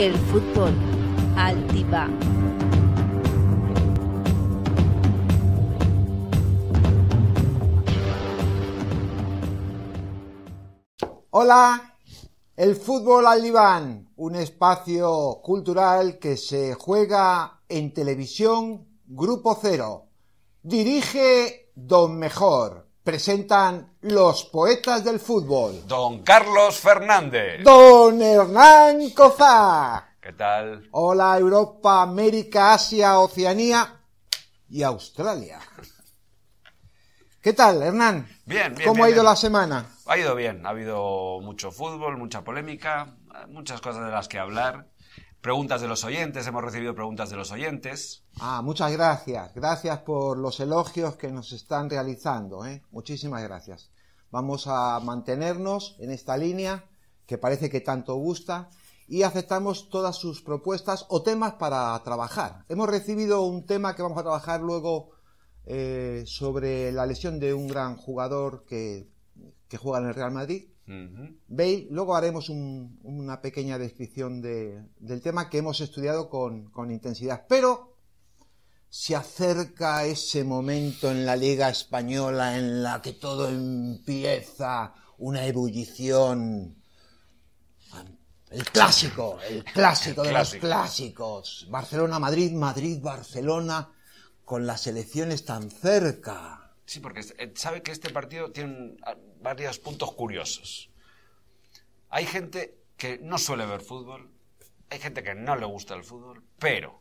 El fútbol, al Diván Hola, el fútbol al diván, un espacio cultural que se juega en televisión Grupo Cero. Dirige Don Mejor presentan los poetas del fútbol. Don Carlos Fernández. Don Hernán Cozá. ¿Qué tal? Hola Europa, América, Asia, Oceanía y Australia. ¿Qué tal, Hernán? Bien, bien. ¿Cómo ha ido la semana? Ha ido bien, ha habido mucho fútbol, mucha polémica, muchas cosas de las que hablar preguntas de los oyentes, hemos recibido preguntas de los oyentes. Ah, muchas gracias. Gracias por los elogios que nos están realizando. ¿eh? Muchísimas gracias. Vamos a mantenernos en esta línea que parece que tanto gusta y aceptamos todas sus propuestas o temas para trabajar. Hemos recibido un tema que vamos a trabajar luego eh, sobre la lesión de un gran jugador que juega en el Real Madrid, luego haremos una pequeña descripción del tema que hemos estudiado con, intensidad, pero se acerca ese momento en la Liga Española en la que todo empieza una ebullición. El clásico, el clásico de los clásicos. Barcelona-Madrid, Madrid-Barcelona, con las elecciones tan cerca. Sí, porque eh, sabe que este partido tiene un, varios puntos curiosos. Hay gente que no suele ver fútbol, hay gente que no le gusta el fútbol, pero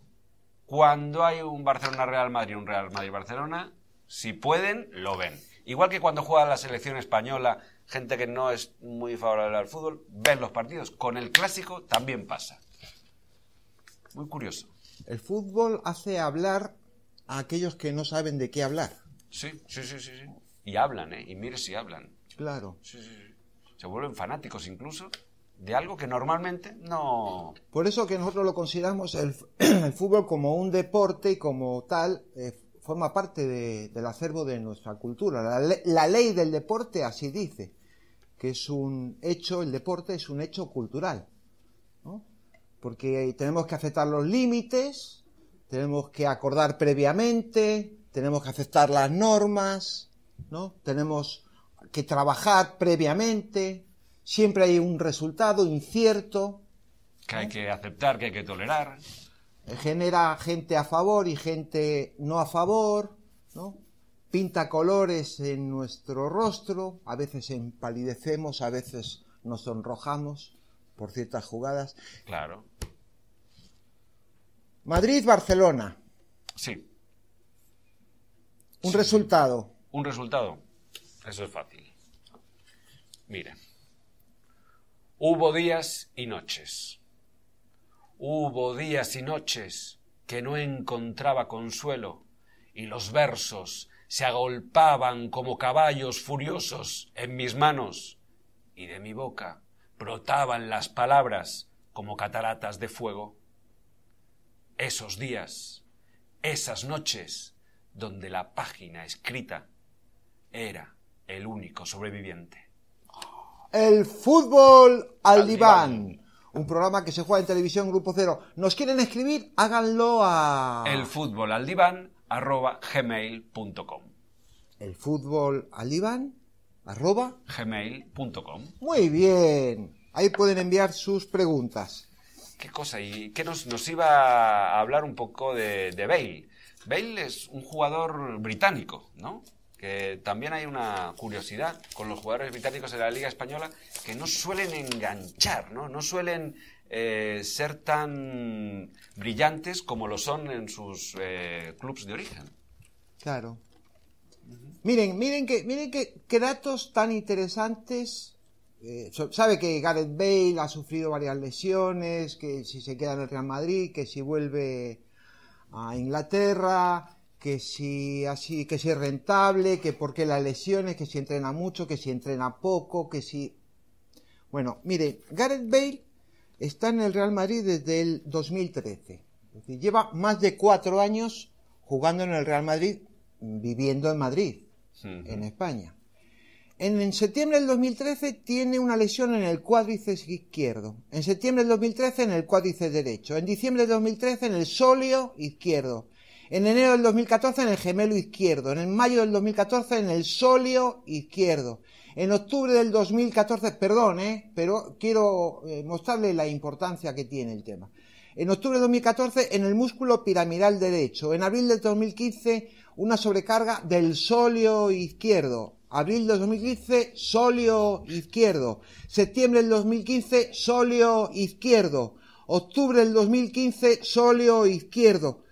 cuando hay un Barcelona-Real Madrid, un Real Madrid-Barcelona, si pueden, lo ven. Igual que cuando juega la selección española, gente que no es muy favorable al fútbol, ven los partidos. Con el clásico también pasa. Muy curioso. El fútbol hace hablar a aquellos que no saben de qué hablar. Sí, sí, sí, sí. sí. Y hablan, ¿eh? Y mire si hablan. Claro. Se vuelven fanáticos incluso de algo que normalmente no... Por eso que nosotros lo consideramos el, fútbol como un deporte y como tal eh, forma parte de, del acervo de nuestra cultura. La, la, ley del deporte así dice, que es un hecho, el deporte es un hecho cultural, ¿no? porque tenemos que aceptar los límites, tenemos que acordar previamente, tenemos que aceptar las normas, ¿no? tenemos que trabajar previamente, siempre hay un resultado incierto. Que hay que aceptar, que hay que tolerar. Genera gente a favor y gente no a favor, ¿no? Pinta colores en nuestro rostro, a veces empalidecemos, a veces nos sonrojamos por ciertas jugadas. Claro. Madrid-Barcelona. Sí. Un resultado. Un resultado. Eso es fácil. Mira, hubo días y noches. Hubo días y noches que no encontraba consuelo y los versos se agolpaban como caballos furiosos en mis manos y de mi boca brotaban las palabras como cataratas de fuego. Esos días, esas noches donde la página escrita era el único sobreviviente. El fútbol al, diván. Un programa que se juega en televisión Grupo Cero. ¿Nos quieren escribir? Háganlo a... El fútbol al arroba gmail.com. El fútbol al arroba gmail.com. Muy bien. Ahí pueden enviar sus preguntas. Qué cosa, y qué nos, iba a hablar un poco de, de Bale. Bale es un jugador británico, ¿no? que también hay una curiosidad con los jugadores británicos de la Liga Española que no suelen enganchar, no, no suelen eh, ser tan brillantes como lo son en sus eh, clubes de origen. Claro. Miren, miren que, miren que, datos tan interesantes. Eh, sabe que Gareth Bale ha sufrido varias lesiones, que si se queda en el Real Madrid, que si vuelve a Inglaterra, que si así, que si es rentable, que porque qué las lesiones, que si entrena mucho, que si entrena poco, que si. Bueno, mire, Gareth Bale está en el Real Madrid desde el 2013. Es lleva más de cuatro años jugando en el Real Madrid, viviendo en Madrid, en España. En, septiembre del 2013 tiene una lesión en el cuádriceps izquierdo. En septiembre del 2013 en el cuádriceps derecho. En diciembre del 2013 en el sóleo izquierdo. En enero del 2014 en el gemelo izquierdo, en mayo del 2014 en el sóleo izquierdo, en octubre del 2014, perdón, eh, pero quiero eh, mostrarle la importancia que tiene el tema. En octubre del 2014 en el músculo piramidal derecho, en abril del 2015 una sobrecarga del sóleo izquierdo, Abril del 2015, solio izquierdo. Septiembre del 2015, solio izquierdo. Octubre del 2015, solio izquierdo.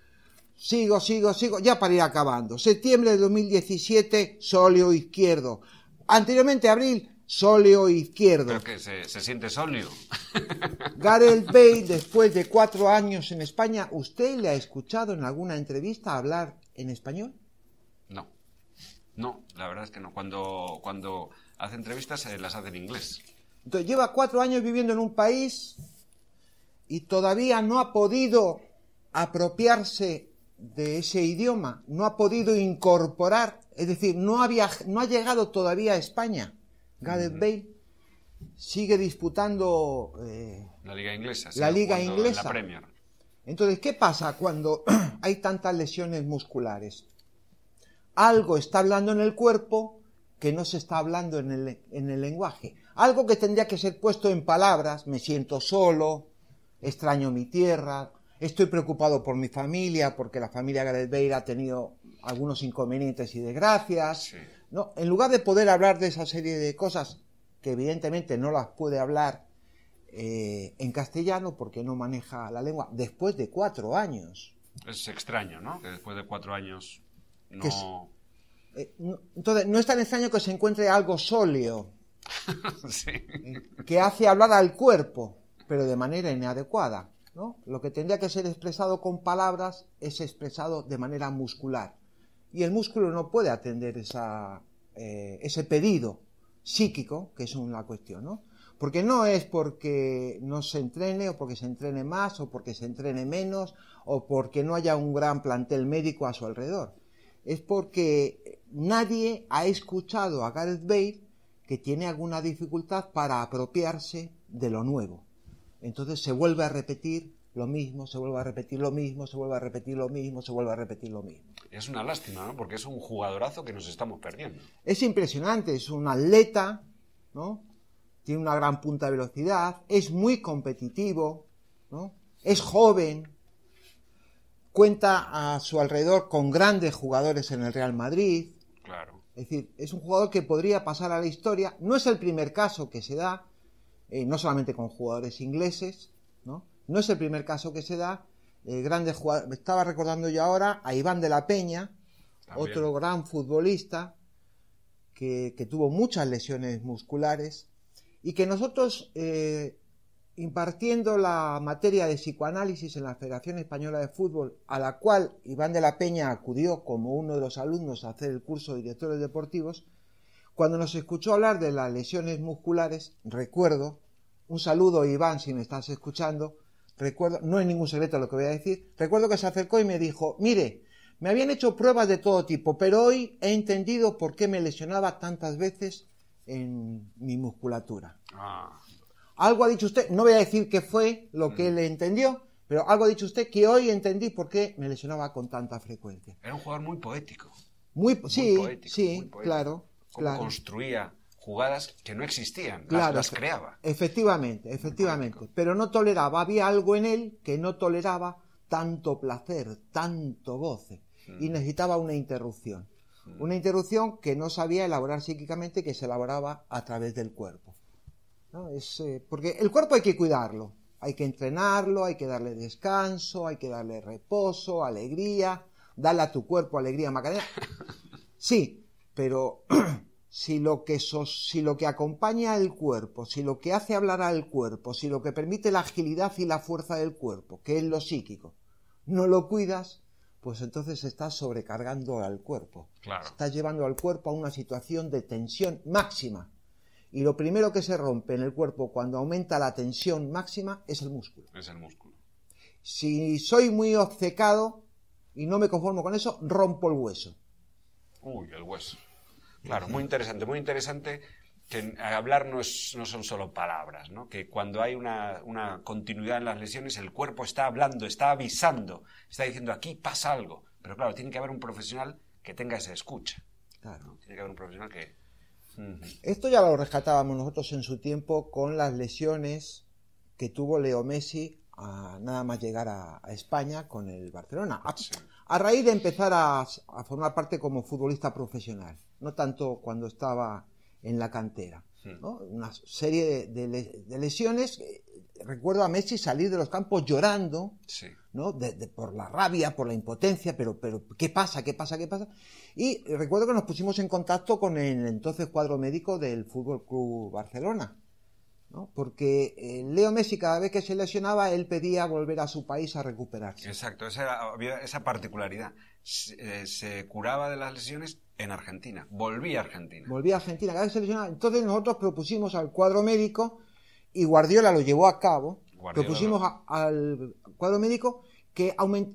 Sigo, sigo, sigo, ya para ir acabando. Septiembre de 2017, sóleo izquierdo. Anteriormente, abril, sóleo izquierdo. Creo que se, siente sóleo. Gareth Bale, después de cuatro años en España, ¿usted le ha escuchado en alguna entrevista hablar en español? No, no, la verdad es que no. Cuando, cuando hace entrevistas eh, las hace en inglés. Entonces, lleva cuatro años viviendo en un país y todavía no ha podido apropiarse de ese idioma, no ha podido incorporar, es decir, no, había, no ha llegado todavía a España. Gareth Bale sigue disputando eh, la liga inglesa. La liga inglesa. Premier. Entonces, ¿qué pasa cuando hay tantas lesiones musculares? Algo está hablando en el cuerpo que no se está hablando en el, en el lenguaje. Algo que tendría que ser puesto en palabras, me siento solo, extraño mi tierra, estoy preocupado por mi familia, porque la familia Gareth ha tenido algunos inconvenientes y desgracias. No, en lugar de poder hablar de esa serie de cosas que evidentemente no las puede hablar eh, en castellano porque no maneja la lengua después de cuatro años. Es extraño, ¿no? Que después de cuatro años no... Eh, entonces, no es tan extraño que se encuentre algo sólido eh, que hace hablar al cuerpo, pero de manera inadecuada. Lo que tendría que ser expresado con palabras es expresado de manera muscular. Y el músculo no puede atender eh, ese pedido psíquico, que es una cuestión, Porque no es porque no se entrene o porque se entrene más o porque se entrene menos o porque no haya un gran plantel médico a su alrededor. Es porque nadie ha escuchado a Gareth Bale que tiene alguna dificultad para apropiarse de lo nuevo. Entonces se vuelve a repetir lo mismo, se vuelve a repetir lo mismo, se vuelve a repetir lo mismo, se vuelve a repetir lo mismo. Es una lástima, ¿no? Porque es un jugadorazo que nos estamos perdiendo. Es impresionante, es un atleta, ¿no? Tiene una gran punta de velocidad, es muy competitivo, ¿no? Es joven, cuenta a su alrededor con grandes jugadores en el Real Madrid. Claro. Es decir, es un jugador que podría pasar a la historia. No es el primer caso que se da, eh, no solamente con jugadores ingleses, ¿no? No es el primer caso que se da. Eh, grandes jugadores, estaba recordando yo ahora a Iván de la Peña, otro gran futbolista que, tuvo muchas lesiones musculares y que nosotros, eh, impartiendo la materia de psicoanálisis en la Federación Española de Fútbol, a la cual Iván de la Peña acudió como uno de los alumnos a hacer el curso de directores deportivos, cuando nos escuchó hablar de las lesiones musculares, recuerdo, un saludo Iván si me estás escuchando, recuerdo, no es ningún secreto lo que voy a decir, recuerdo que se acercó y me dijo, mire, me habían hecho pruebas de todo tipo, pero hoy he entendido por qué me lesionaba tantas veces en mi musculatura. Ah. Algo ha dicho usted, no voy a decir qué fue lo que mm. él entendió, pero algo ha dicho usted que hoy entendí por qué me lesionaba con tanta frecuencia. Era un jugador muy poético. Muy, sí, sí, claro construía jugadas que no existían, las, creaba. Efectivamente, efectivamente, pero no toleraba, había algo en él que no toleraba tanto placer, tanto goce, y mm. necesitaba una interrupción. Mm. Una interrupción que no sabía elaborar psíquicamente, que se elaboraba a través del cuerpo. Eh, porque el cuerpo hay que cuidarlo, hay que entrenarlo, hay que darle descanso, hay que darle reposo, alegría, darle a tu cuerpo alegría, Macarena. Sí, pero si lo que acompaña al cuerpo, si lo que hace hablar al cuerpo, si lo que permite la agilidad y la fuerza del cuerpo, que es lo psíquico, no lo cuidas, pues entonces estás sobrecargando al cuerpo. Claro. Estás llevando al cuerpo a una situación de tensión máxima. Y lo primero que se rompe en el cuerpo cuando aumenta la tensión máxima es el músculo. Es el músculo. Si soy muy obcecado y no me conformo con eso, rompo el hueso. Uy, el hueso. Claro, muy interesante, muy interesante que hablar no, son solo palabras, ¿no? que cuando hay una, una, continuidad en las lesiones el cuerpo está hablando, está avisando, está diciendo aquí pasa algo, pero claro, tiene que haber un profesional que tenga esa escucha. Claro. Tiene que haber un profesional que... Esto ya lo rescatábamos nosotros en su tiempo con las lesiones que tuvo Leo Messi a nada más llegar a, España con el Barcelona a raíz de empezar a, formar parte como futbolista profesional, no tanto cuando estaba en la cantera. Una serie de, lesiones. Eh, recuerdo a Messi salir de los campos llorando, ¿no? por la rabia, por la impotencia, pero, pero ¿qué pasa? ¿Qué pasa? ¿Qué pasa? Y recuerdo que nos pusimos en contacto con el entonces cuadro médico del Fútbol Club Barcelona porque eh, Leo Messi cada vez que se lesionaba él pedía volver a su país a recuperarse. Exacto, esa, particularidad. Eh, se, curaba de las lesiones en Argentina, volvía a Argentina. Volvía a Argentina, cada vez se lesionaba. Entonces nosotros propusimos al cuadro médico y Guardiola lo llevó a cabo. propusimos al cuadro médico que,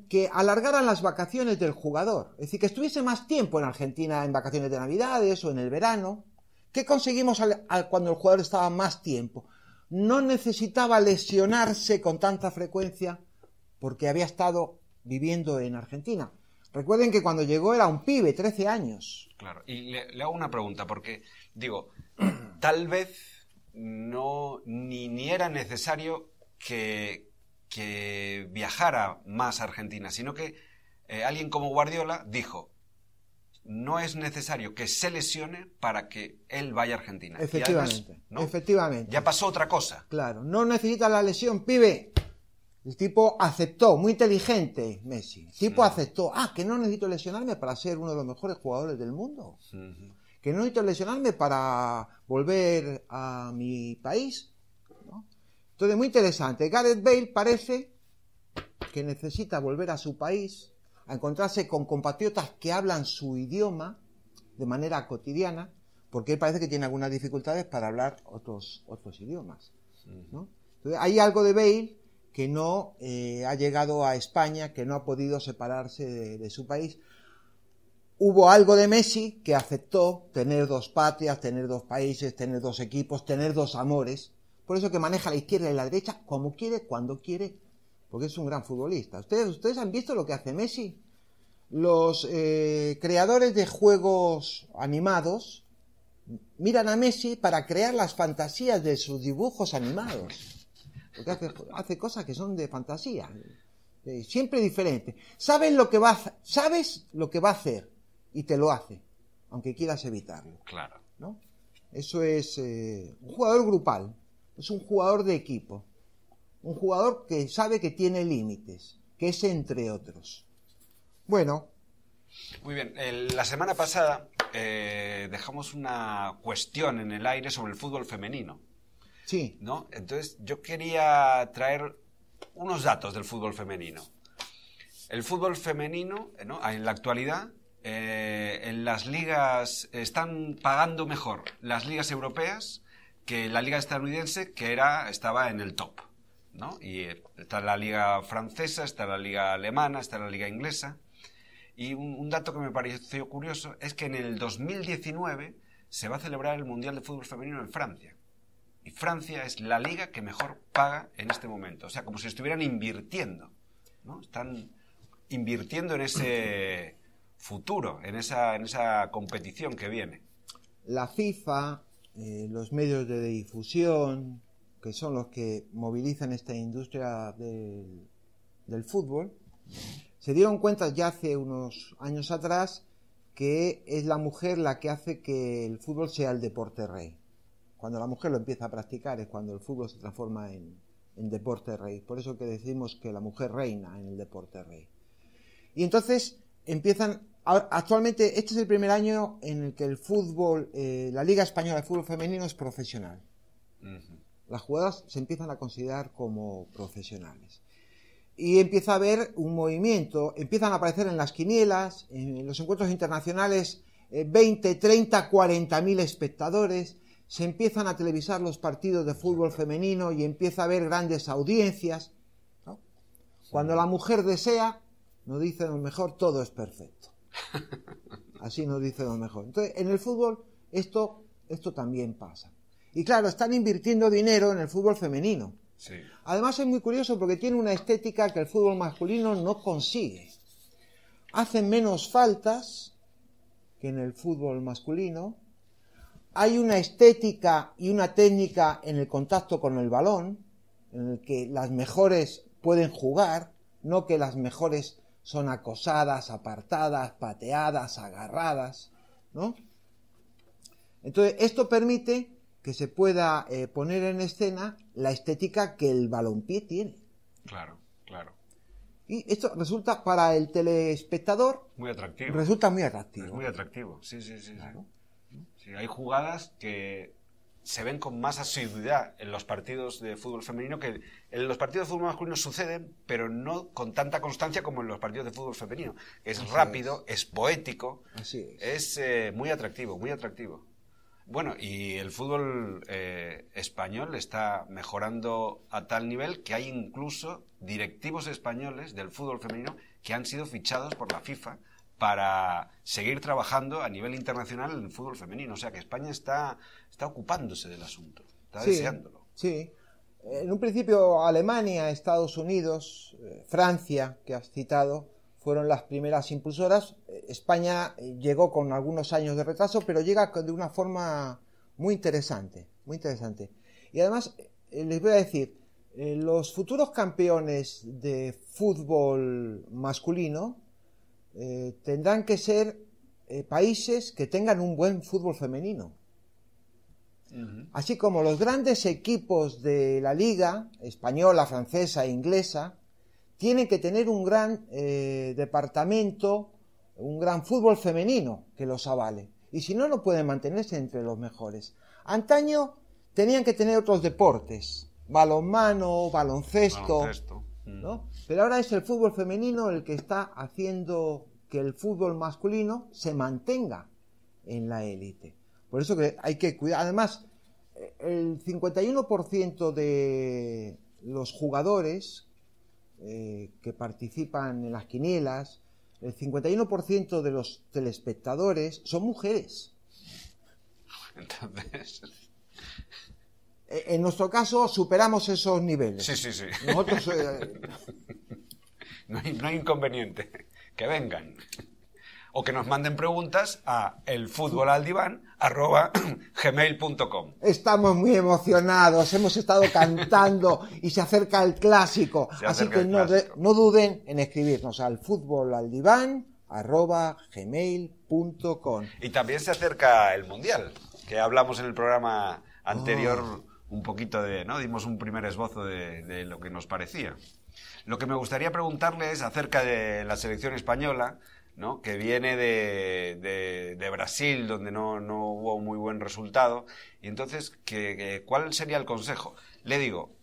que alargaran las vacaciones del jugador, es decir, que estuviese más tiempo en Argentina en vacaciones de Navidades o en el verano. ¿Qué conseguimos al, cuando el jugador estaba más tiempo? No necesitaba lesionarse con tanta frecuencia porque había estado viviendo en Argentina. Recuerden que cuando llegó era un pibe, 13 años. Claro, y le, hago una pregunta, porque digo, tal vez no ni, era necesario que, viajara más a Argentina, sino que eh, alguien como Guardiola dijo, no es necesario que se lesione para que él vaya a Argentina. Efectivamente. ¿no? Efectivamente. Ya pasó otra cosa. Claro, no necesita la lesión, pibe. El tipo aceptó, muy inteligente Messi. El tipo aceptó, ah, que no necesito lesionarme para ser uno de los mejores jugadores del mundo. Que no necesito lesionarme para volver a mi país. Entonces, muy interesante. Gareth Bale parece que necesita volver a su país a encontrarse con compatriotas que hablan su idioma de manera cotidiana, porque él parece que tiene algunas dificultades para hablar otros, otros idiomas. ¿no? Entonces, hay algo de Bale que no eh, ha llegado a España, que no ha podido separarse de, su país. Hubo algo de Messi que aceptó tener dos patrias, tener dos países, tener dos equipos, tener dos amores. Por eso que maneja la izquierda y la derecha como quiere, cuando quiere, porque es un gran futbolista. ¿Ustedes, ustedes han visto lo que hace Messi? Los eh, creadores de juegos animados miran a Messi para crear las fantasías de sus dibujos animados. Porque hace, cosas que son de fantasía. Eh, siempre diferente. Sabes lo que va a, sabes lo que va a hacer y te lo hace, aunque quieras evitarlo. Claro. Eso es eh, un jugador grupal, es un jugador de equipo. Un jugador que sabe que tiene límites, que es entre otros. Bueno. Muy bien, eh, la semana pasada eh, dejamos una cuestión en el aire sobre el fútbol femenino. Sí. ¿no? Entonces yo quería traer unos datos del fútbol femenino. El fútbol femenino, eh, ah, en la actualidad, en las ligas están pagando mejor las ligas europeas que la liga estadounidense que era, estaba en el top. Y eh, está la liga francesa, está la liga alemana, está la liga inglesa. Y un, dato que me pareció curioso es que en el 2019 se va a celebrar el Mundial de Fútbol Femenino en Francia. Y Francia es la liga que mejor paga en este momento. O sea, como si estuvieran invirtiendo. ¿no? Están invirtiendo en ese futuro, en esa, competición que viene. La FIFA, eh, los medios de difusión, que son los que movilizan esta industria del, fútbol, se dieron cuenta ya hace unos años atrás que es la mujer la que hace que el fútbol sea el deporte rey. Cuando la mujer lo empieza a practicar es cuando el fútbol se transforma en, en deporte rey. Por eso que decimos que la mujer reina en el deporte rey. Y entonces empiezan, actualmente este es el primer año en el que el fútbol, eh, la Liga Española de Fútbol Femenino es profesional las jugadoras se empiezan a considerar como profesionales. Y empieza a haber un movimiento, empiezan a aparecer en las quinielas, en los encuentros internacionales, 20, 30, 40 mil espectadores, se empiezan a televisar los partidos de fútbol femenino y empieza a haber grandes audiencias. Cuando la mujer desea, nos dice lo mejor, todo es perfecto. Así nos dice lo mejor. Entonces, en el fútbol esto, esto también pasa. Y claro, están invirtiendo dinero en el fútbol femenino. Además es muy curioso porque tiene una estética que el fútbol masculino no consigue. Hacen menos faltas que en el fútbol masculino. Hay una estética y una técnica en el contacto con el balón, en el que las mejores pueden jugar, no que las mejores son acosadas, apartadas, pateadas, agarradas, ¿no? Entonces, esto permite que se pueda eh, poner en escena la estética que el balompié tiene. Claro, claro. Y esto resulta para el telespectador. Muy atractivo. Resulta muy atractivo. muy atractivo, sí, sí, sí. hay jugadas que se ven con más asiduidad en los partidos de fútbol femenino que en los partidos de fútbol masculino suceden, pero no con tanta constancia como en los partidos de fútbol femenino. Es rápido, es. poético, es, eh, muy atractivo, muy atractivo. Bueno, y el fútbol eh, español está mejorando a tal nivel que hay incluso directivos españoles del fútbol femenino que han sido fichados por la FIFA para seguir trabajando a nivel internacional en el fútbol femenino. O sea que España está, está ocupándose del asunto, está deseándolo. Sí. En un principio Alemania, Estados Unidos, eh, Francia, que has citado, fueron las primeras impulsoras. Eh, España eh, llegó con algunos años de retraso, pero llega de una forma muy interesante, muy interesante. Y además, eh, les voy a decir, los futuros campeones de fútbol masculino tendrán que ser países que tengan un buen fútbol femenino. Así como los grandes equipos de la liga española, francesa e inglesa tienen que tener un gran eh, departamento, un gran fútbol femenino que los avale. Y si no, no pueden mantenerse entre los mejores. Antaño tenían que tener otros deportes, balonmano, baloncesto, Pero ahora es el fútbol femenino el que está haciendo que el fútbol masculino se mantenga en la élite. Por eso que hay que cuidar. Además, el 51% de los jugadores eh, que participan en las quinielas, el 51% de los telespectadores son mujeres. Entonces. E, en nuestro caso, superamos esos niveles. Sí, sí, sí. Nosotros. Eh, no, hay, no hay inconveniente. Que vengan o que nos manden preguntas a elfutbolaldivan.com Estamos muy emocionados, hemos estado cantando y se acerca el clásico. Así que no, duden en escribirnos al Y también se acerca el Mundial, que hablamos en el programa anterior ah. un poquito de, ¿no? Dimos un primer esbozo de, de lo que nos parecía. Lo que me gustaría preguntarles es acerca de la selección española, que viene de, de, Brasil, donde no, no, hubo muy buen resultado. Y entonces, cuál sería el consejo? Le digo,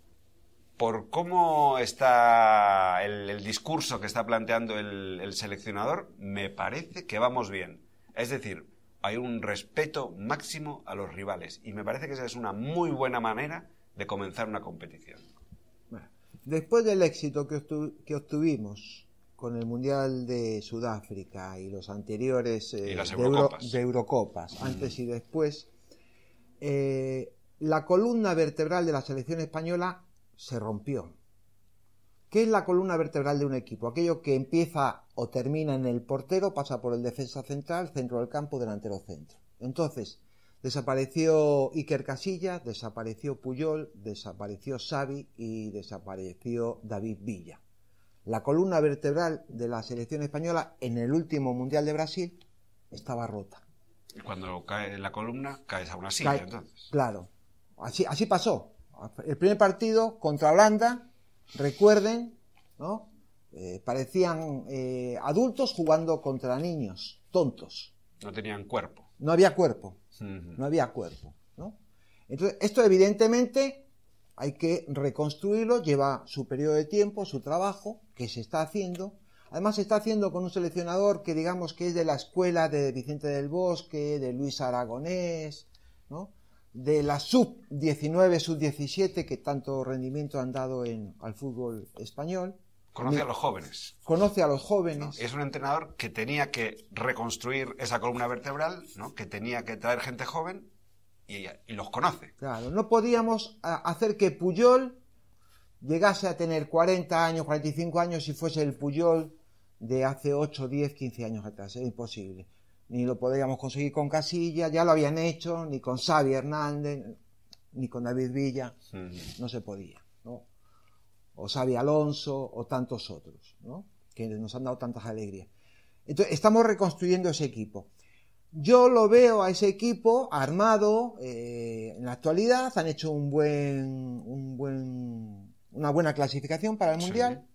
por cómo está el, discurso que está planteando el, seleccionador, me parece que vamos bien. Es decir, hay un respeto máximo a los rivales. Y me parece que esa es una muy buena manera de comenzar una competición. Después del éxito que, que obtuvimos con el Mundial de Sudáfrica y los anteriores eh, de, Eurocopas. antes y después, eh, la columna vertebral de la selección española se rompió. ¿Qué es la columna vertebral de un equipo? Aquello que empieza o termina en el portero, pasa por el defensa central, centro del campo, delantero centro. Entonces, desapareció Iker casilla desapareció Puyol, desapareció Xavi y desapareció David Villa. La columna vertebral de la selección española en el último Mundial de Brasil estaba rota. Y cuando cae la columna, caes a una silla, entonces. Claro. Así, así pasó. El primer partido contra Holanda, recuerden, eh, parecían eh, adultos jugando contra niños, tontos. No tenían cuerpo. No había cuerpo. No había cuerpo. ¿no? Entonces, esto evidentemente hay que reconstruirlo, lleva su periodo de tiempo, su trabajo, que se está haciendo. Además se está haciendo con un seleccionador que digamos que es de la escuela de Vicente del Bosque, de Luis Aragonés, de la sub-19, sub-17 que tanto rendimiento han dado en, al fútbol español. Conoce a los jóvenes. Conoce a los jóvenes. Es un entrenador que tenía que reconstruir esa columna vertebral, ¿no? que tenía que traer gente joven y, los conoce. Claro, no podíamos hacer que Puyol llegase a tener 40 años, 45 años si fuese el Puyol de hace 8, 10, 15 años atrás. Es imposible. Ni lo podríamos conseguir con Casilla, ya lo habían hecho, ni con Xavi Hernández, ni con David Villa. No se podía. O Xavi Alonso, o tantos otros, ¿no? que nos han dado tantas alegrías. Entonces, estamos reconstruyendo ese equipo. Yo lo veo a ese equipo armado eh, en la actualidad, han hecho un buen, una buena clasificación para el Mundial,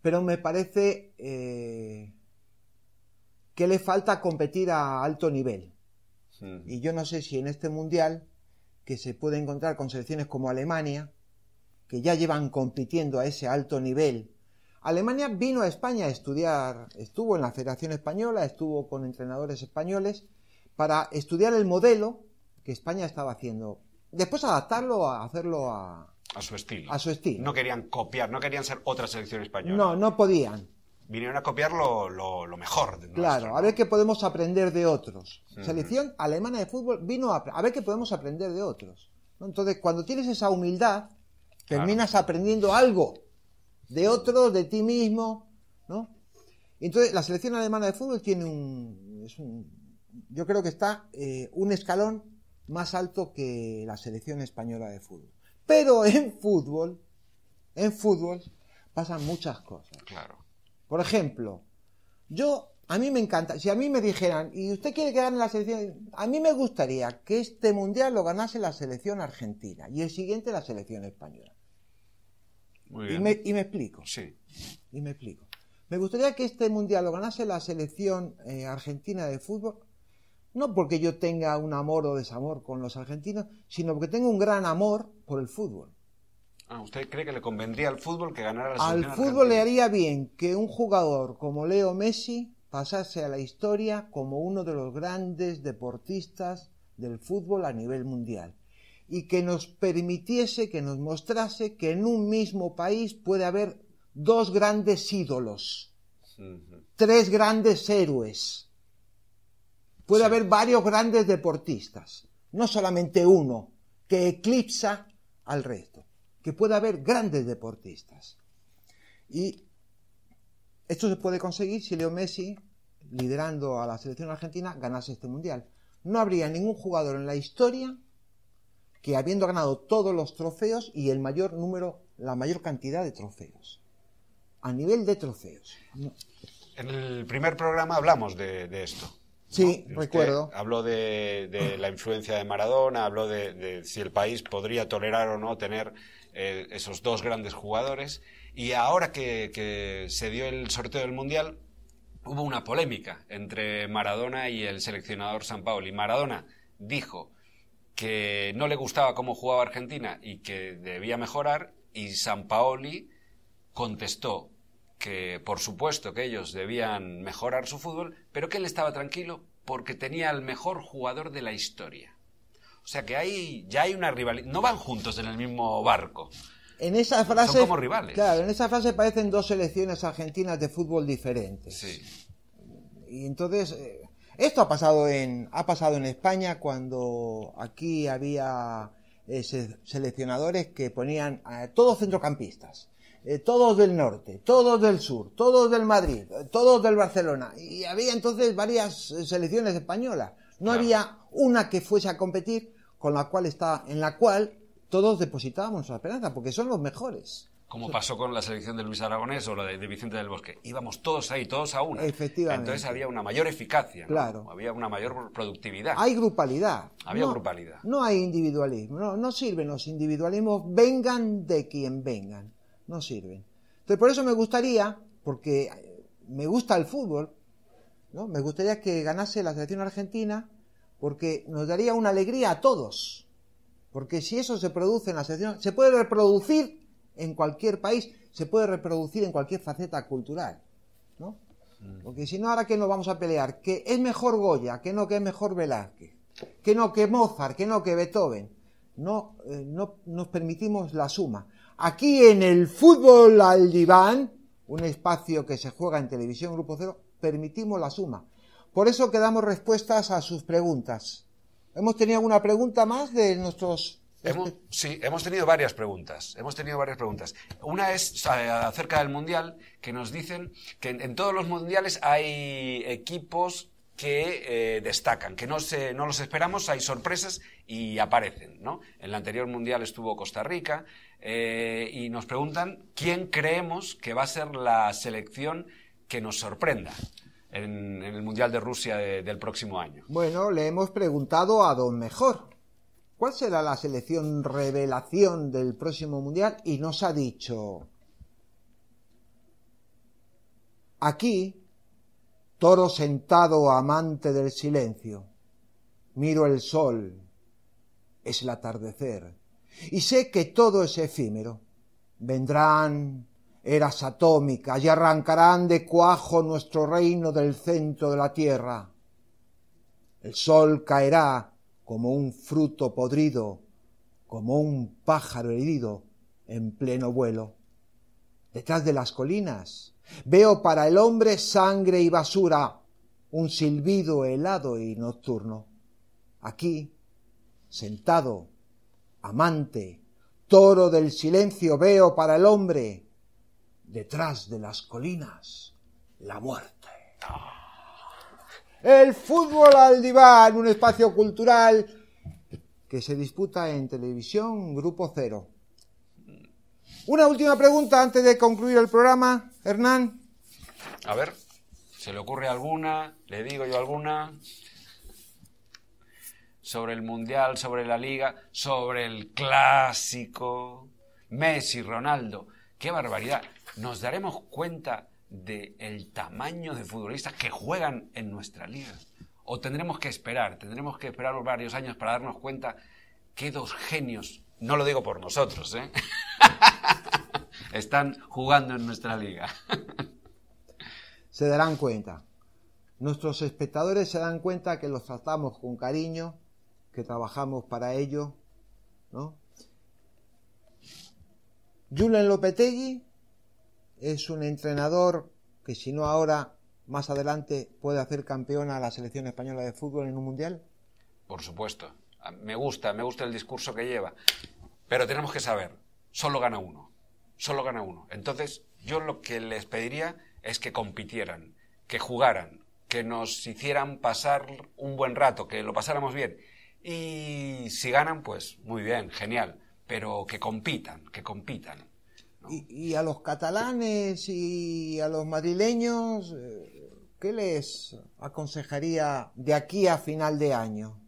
pero me parece eh, que le falta competir a alto nivel. Y yo no sé si en este Mundial, que se puede encontrar con selecciones como Alemania, que ya llevan compitiendo a ese alto nivel Alemania vino a España a estudiar, estuvo en la Federación Española, estuvo con entrenadores españoles para estudiar el modelo que España estaba haciendo. Después adaptarlo a hacerlo a, su estilo. No querían copiar, no querían ser otra selección española. No, no podían. Vinieron a copiar lo, mejor. claro, a ver qué podemos aprender de otros. Selección alemana de fútbol vino a, a, ver qué podemos aprender de otros. Entonces, cuando tienes esa humildad, terminas aprendiendo algo de otros, de ti mismo, ¿no? Entonces, la selección alemana de fútbol tiene un, es un yo creo que está eh, un escalón más alto que la selección española de fútbol. Pero en fútbol, en fútbol pasan muchas cosas. Claro. Por ejemplo, yo a mí me encanta, si a mí me dijeran, ¿y usted quiere que gane la selección? A mí me gustaría que este mundial lo ganase la selección argentina y el siguiente la selección española. Y, me, explico. Sí. Y me explico. Me gustaría que este mundial lo ganase la selección eh, argentina de fútbol, no porque yo tenga un amor o desamor con los argentinos, sino porque tengo un gran amor por el fútbol. Ah, ¿usted cree que le convendría al fútbol que ganara la Al fútbol le haría bien que un jugador como Leo Messi pasase a la historia como uno de los grandes deportistas del fútbol a nivel mundial y que nos permitiese, que nos mostrase que en un mismo país puede haber dos grandes ídolos, tres grandes héroes, puede haber varios grandes deportistas, no solamente uno que eclipsa al resto, que puede haber grandes deportistas. Y esto se puede conseguir si Leo Messi, liderando a la selección argentina, ganase este mundial. No habría ningún jugador en la historia que habiendo ganado todos los trofeos y el mayor número, la mayor cantidad de trofeos. A nivel de trofeos. En el primer programa hablamos de, esto. Sí, recuerdo. Habló de, la influencia de Maradona, habló de, si el país podría tolerar o no tener eh, esos dos grandes jugadores. Y ahora que, que se dio el sorteo del Mundial, hubo una polémica entre Maradona y el seleccionador San Paolo. Y Maradona dijo que no le gustaba cómo jugaba Argentina y que debía mejorar, y Paoli contestó que por supuesto que ellos debían mejorar su fútbol, pero que él estaba tranquilo porque tenía al mejor jugador de la historia. O sea que ahí ya hay una rivalidad. No van juntos en el mismo barco. En esa frase, Son como rivales. Claro, en esa frase parecen dos selecciones argentinas de fútbol diferentes. Sí. Y entonces, eh, esto ha pasado en, ha pasado en España cuando aquí había eh, seleccionadores que ponían a todos centrocampistas, eh, todos del norte, todos del sur, todos del Madrid, todos del Barcelona. Y había entonces varias eh, selecciones españolas. No había una que fuese a competir con la cual está, en la cual todos depositábamos la esperanza, porque son los mejores como pasó con la selección de Luis Aragonés o la de, Vicente del Bosque. Íbamos todos ahí, todos a una. Efectivamente. Entonces había una mayor eficacia, claro. había una mayor productividad. Hay grupalidad. Había grupalidad. No hay individualismo, no, no sirven los individualismos, vengan de quien vengan, no sirven. Entonces por eso me gustaría, porque eh, me gusta el fútbol, ¿no? me gustaría que ganase la selección argentina porque nos daría una alegría a todos. Porque si eso se produce en la selección, se puede reproducir en cualquier país, se puede reproducir en cualquier faceta cultural. ¿no? Mm. Porque si no, ahora que nos vamos a pelear, que es mejor Goya, que no, que es mejor Velázquez, que no, que Mozart, que no, que Beethoven. No, eh, no nos permitimos la suma. Aquí en el fútbol al diván, un espacio que se juega en televisión Grupo Cero, permitimos la suma. Por eso que damos respuestas a sus preguntas. ¿Hemos tenido alguna pregunta más de nuestros sí, hemos tenido varias preguntas. Hemos tenido varias preguntas. Una es eh, acerca del mundial, que nos dicen que en, todos los mundiales hay equipos que eh, destacan, que no, no los esperamos, hay sorpresas y aparecen. ¿no? En el anterior mundial estuvo Costa Rica eh, y nos preguntan quién creemos que va a ser la selección que nos sorprenda. En, el Mundial de Rusia del próximo año. Bueno, le hemos preguntado a Don Mejor cuál será la selección revelación del próximo Mundial y nos ha dicho, aquí, toro sentado amante del silencio, miro el sol, es el atardecer, y sé que todo es efímero. Vendrán eras atómicas y arrancarán de cuajo nuestro reino del centro de la tierra. El sol caerá como un fruto podrido, como un pájaro herido en pleno vuelo. Detrás de las colinas veo para el hombre sangre y basura, un silbido helado y nocturno. Aquí, sentado, amante, toro del silencio, veo para el hombre, detrás de las colinas, la muerte. El fútbol al diván, un espacio cultural que se disputa en televisión Grupo Cero. Una última pregunta antes de concluir el programa, Hernán. A ver, ¿se le ocurre alguna? ¿Le digo yo alguna? Sobre el Mundial, sobre la Liga, sobre el Clásico. Messi, Ronaldo. ¡Qué barbaridad! ¿Nos daremos cuenta del tamaño de futbolistas que juegan en nuestra liga. O tendremos que esperar, tendremos que esperar varios años para darnos cuenta que dos genios, no lo digo por nosotros, ¿eh? están jugando en nuestra liga. se darán cuenta. Nuestros espectadores se dan cuenta que los tratamos con cariño, que trabajamos para ellos, ¿no? Julen Lopetegui es un entrenador que si no ahora, más adelante, puede hacer campeón a la selección española de fútbol en un mundial? Por supuesto. Me gusta, me gusta el discurso que lleva. Pero tenemos que saber, solo gana uno. Solo gana uno. Entonces, yo lo que les pediría es que compitieran, que jugaran, que nos hicieran pasar un buen rato, que lo pasáramos bien. Y si ganan, pues muy bien, genial. Pero que compitan, que compitan. Y, a los catalanes y a los madrileños, eh, ¿qué les aconsejaría de aquí a final de año?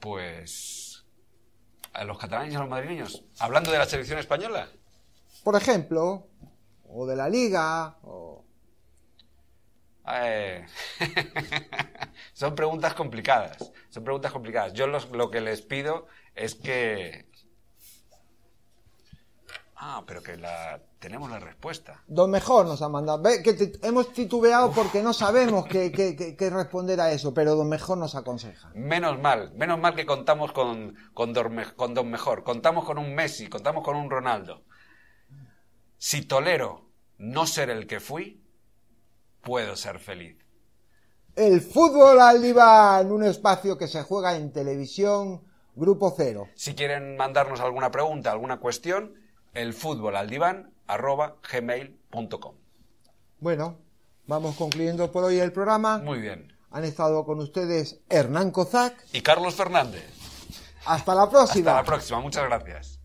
Pues a los catalanes y a los madrileños, hablando de la selección española. Por ejemplo, o de la liga, o... son preguntas complicadas, son preguntas complicadas. Yo lo que les pido es que Ah, pero que la tenemos la respuesta. Don mejor nos ha mandado. que hemos titubeado porque no sabemos qué, responder a eso, pero Don mejor nos aconseja. Menos mal, menos mal que contamos con, con, Don Mejor, contamos con un Messi, contamos con un Ronaldo. Si tolero no ser el que fui, puedo ser feliz. El fútbol al diván, un espacio que se juega en televisión, Grupo Cero. Si quieren mandarnos alguna pregunta, alguna cuestión, com Bueno, vamos concluyendo por hoy el programa. Muy bien. Han estado con ustedes Hernán Cozac y Carlos Fernández. Hasta la próxima. Hasta la próxima, muchas gracias.